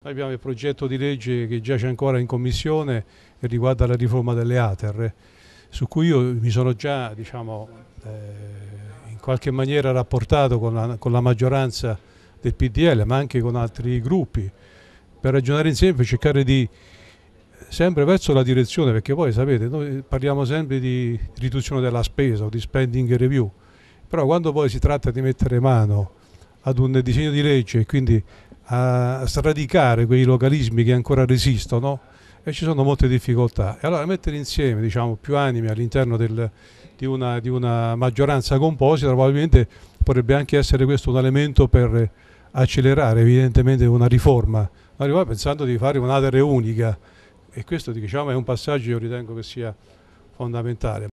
Noi abbiamo il progetto di legge che giace ancora in commissione che riguarda la riforma delle ATER, su cui io mi sono già diciamo, eh, in qualche maniera rapportato con la, con la, maggioranza del PDL, ma anche con altri gruppi, per ragionare insieme e cercare di sempre verso la direzione, perché voi sapete, noi parliamo sempre di riduzione della spesa o di spending review, però quando poi si tratta di mettere mano ad un disegno di legge e quindi a sradicare quei localismi che ancora resistono e ci sono molte difficoltà. E allora mettere insieme diciamo, più anime all'interno del, di, una, di, una, maggioranza composita probabilmente potrebbe anche essere questo un elemento per accelerare evidentemente una riforma, una riforma pensando di fare un'area unica e questo diciamo, è un passaggio che io ritengo che sia fondamentale.